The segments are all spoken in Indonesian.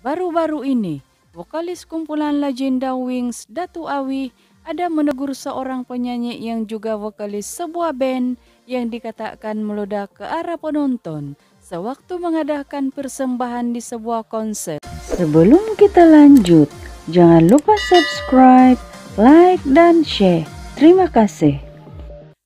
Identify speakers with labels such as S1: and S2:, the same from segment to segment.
S1: Baru-baru ini, vokalis kumpulan legenda Wings Datu Awi ada menegur seorang penyanyi yang juga vokalis sebuah band yang dikatakan meledak ke arah penonton sewaktu mengadakan persembahan di sebuah konser. Sebelum kita lanjut, jangan lupa subscribe, like, dan share. Terima kasih.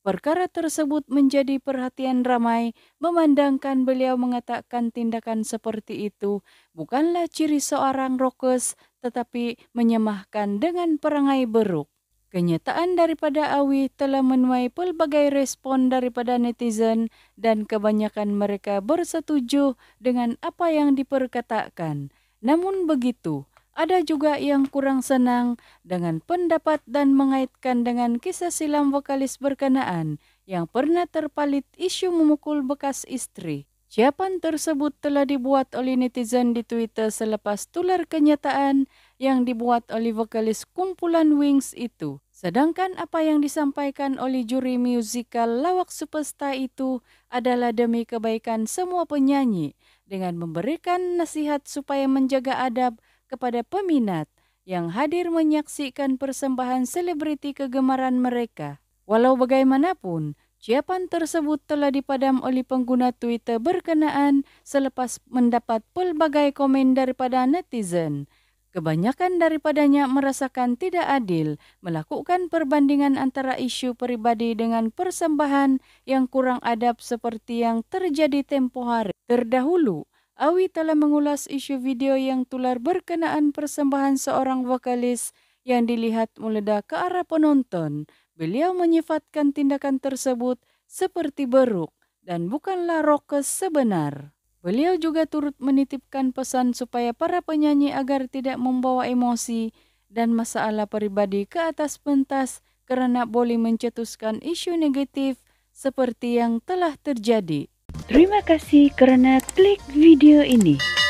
S1: Perkara tersebut menjadi perhatian ramai, memandangkan beliau mengatakan tindakan seperti itu bukanlah ciri seorang rokes, tetapi menyemahkan dengan perangai beruk. Kenyataan daripada Awi telah menuai pelbagai respon daripada netizen dan kebanyakan mereka bersetuju dengan apa yang diperkatakan. Namun begitu, ada juga yang kurang senang dengan pendapat dan mengaitkan dengan kisah silam vokalis berkenaan yang pernah terpalit isu memukul bekas istri. Jawaban tersebut telah dibuat oleh netizen di Twitter selepas tular kenyataan yang dibuat oleh vokalis kumpulan Wings itu. Sedangkan apa yang disampaikan oleh juri musikal lawak superstar itu adalah demi kebaikan semua penyanyi dengan memberikan nasihat supaya menjaga adab kepada peminat yang hadir menyaksikan persembahan selebriti kegemaran mereka. Walau bagaimanapun, Ciapan tersebut telah dipadam oleh pengguna Twitter berkenaan selepas mendapat pelbagai komen daripada netizen. Kebanyakan daripadanya merasakan tidak adil melakukan perbandingan antara isu pribadi dengan persembahan yang kurang adab seperti yang terjadi tempo hari terdahulu Awi telah mengulas isu video yang tular berkenaan persembahan seorang vokalis yang dilihat meledak ke arah penonton. Beliau menyifatkan tindakan tersebut seperti beruk dan bukanlah rokes sebenar. Beliau juga turut menitipkan pesan supaya para penyanyi agar tidak membawa emosi dan masalah pribadi ke atas pentas karena boleh mencetuskan isu negatif seperti yang telah terjadi. Terima kasih karena klik video ini.